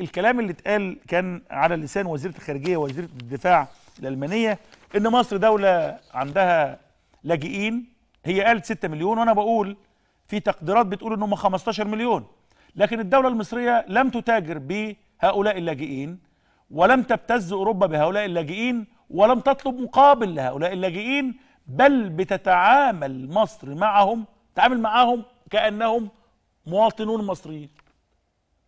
الكلام اللي اتقال كان على لسان وزيره الخارجيه ووزيره الدفاع الالمانيه ان مصر دوله عندها لاجئين هي قالت 6 مليون وانا بقول في تقديرات بتقول ان هم 15 مليون لكن الدوله المصريه لم تتاجر بهؤلاء اللاجئين ولم تبتز اوروبا بهؤلاء اللاجئين ولم تطلب مقابل لهؤلاء اللاجئين بل بتتعامل مصر معهم تعامل معهم كانهم مواطنون مصريين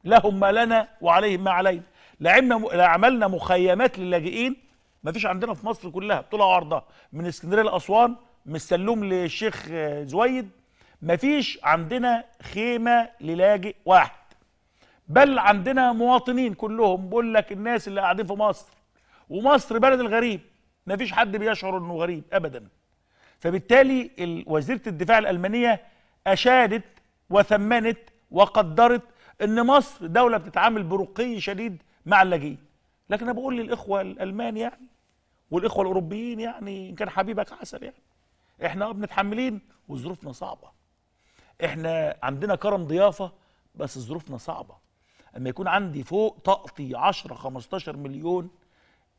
لهم ما لنا وعليهم ما علينا لعمنا لعملنا مخيمات للاجئين ما فيش عندنا في مصر كلها طول وعرضها من اسكندريه لاسوان من السلوم للشيخ زويد ما فيش عندنا خيمه للاجئ واحد بل عندنا مواطنين كلهم بقول لك الناس اللي قاعدين في مصر ومصر بلد الغريب ما فيش حد بيشعر انه غريب ابدا فبالتالي وزيره الدفاع الالمانيه اشادت وثمنت وقدرت ان مصر دوله بتتعامل برقي شديد مع اللاجئين لكن انا بقول للاخوه الالمان يعني والاخوه الاوروبيين يعني ان كان حبيبك عسل يعني احنا آه بنتحملين وظروفنا صعبه احنا عندنا كرم ضيافه بس ظروفنا صعبه اما يكون عندي فوق طاقتي 10 15 مليون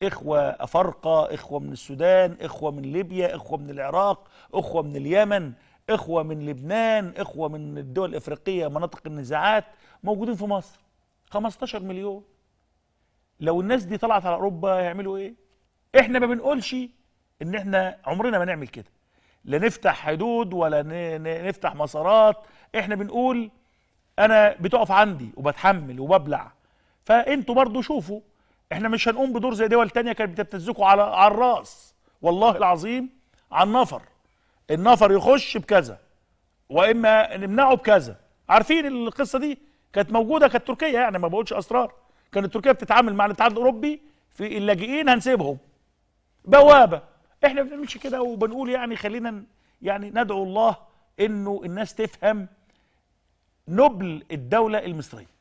إخوة أفارقة إخوة من السودان إخوة من ليبيا إخوة من العراق إخوة من اليمن إخوة من لبنان إخوة من الدول الإفريقية مناطق النزاعات موجودين في مصر 15 مليون لو الناس دي طلعت على أوروبا هيعملوا إيه؟ إحنا ما بنقولش إن إحنا عمرنا ما نعمل كده لا نفتح حدود ولا نفتح مسارات إحنا بنقول أنا بتقف عندي وبتحمل وببلع فأنتوا برضو شوفوا إحنا مش هنقوم بدور زي دول تانية كانت بتبتزكوا على على الراس والله العظيم على النفر النفر يخش بكذا واما نمنعه بكذا عارفين القصه دي كانت موجوده كانت تركيا يعني ما بقولش اسرار كانت تركيا بتتعامل مع الاتحاد الاوروبي في اللاجئين هنسيبهم بوابه احنا ما بنعملش كده وبنقول يعني خلينا يعني ندعو الله انه الناس تفهم نبل الدوله المصريه